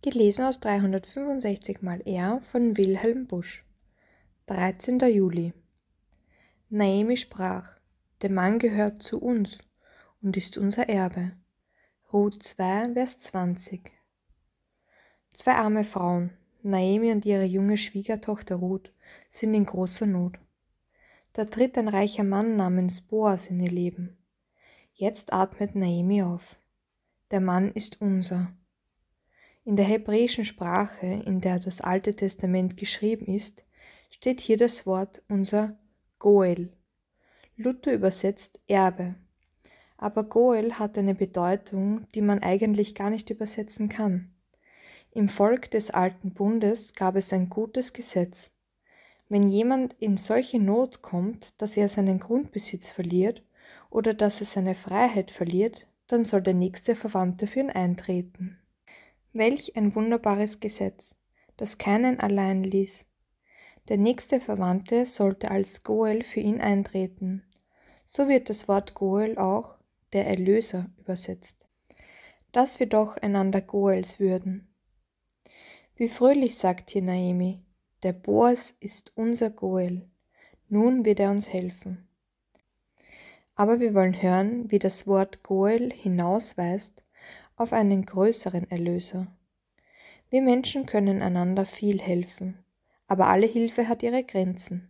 Gelesen aus 365 mal R von Wilhelm Busch. 13. Juli. Naemi sprach: Der Mann gehört zu uns und ist unser Erbe. Ruth 2, Vers 20. Zwei arme Frauen, Naemi und ihre junge Schwiegertochter Ruth, sind in großer Not. Da tritt ein reicher Mann namens Boas in ihr Leben. Jetzt atmet Naemi auf. Der Mann ist unser in der hebräischen Sprache, in der das Alte Testament geschrieben ist, steht hier das Wort unser Goel. Luther übersetzt Erbe. Aber Goel hat eine Bedeutung, die man eigentlich gar nicht übersetzen kann. Im Volk des alten Bundes gab es ein gutes Gesetz. Wenn jemand in solche Not kommt, dass er seinen Grundbesitz verliert oder dass er seine Freiheit verliert, dann soll der nächste Verwandte für ihn eintreten. Welch ein wunderbares Gesetz, das keinen allein ließ. Der nächste Verwandte sollte als Goel für ihn eintreten. So wird das Wort Goel auch der Erlöser übersetzt. Dass wir doch einander Goels würden. Wie fröhlich sagt hier Naemi, der Boas ist unser Goel. Nun wird er uns helfen. Aber wir wollen hören, wie das Wort Goel hinausweist auf einen größeren Erlöser. Wir Menschen können einander viel helfen, aber alle Hilfe hat ihre Grenzen.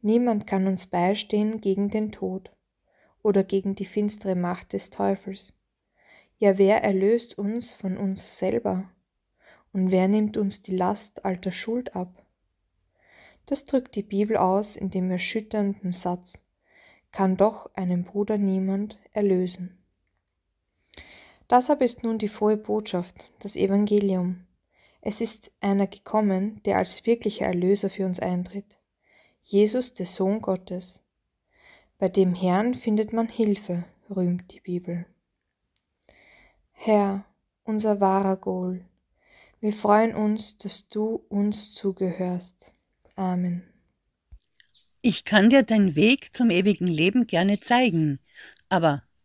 Niemand kann uns beistehen gegen den Tod oder gegen die finstere Macht des Teufels. Ja, wer erlöst uns von uns selber? Und wer nimmt uns die Last alter Schuld ab? Das drückt die Bibel aus in dem erschütternden Satz, kann doch einen Bruder niemand erlösen. Deshalb ist nun die frohe Botschaft, das Evangelium. Es ist einer gekommen, der als wirklicher Erlöser für uns eintritt. Jesus, der Sohn Gottes. Bei dem Herrn findet man Hilfe, rühmt die Bibel. Herr, unser wahrer Goal, wir freuen uns, dass du uns zugehörst. Amen. Ich kann dir deinen Weg zum ewigen Leben gerne zeigen, aber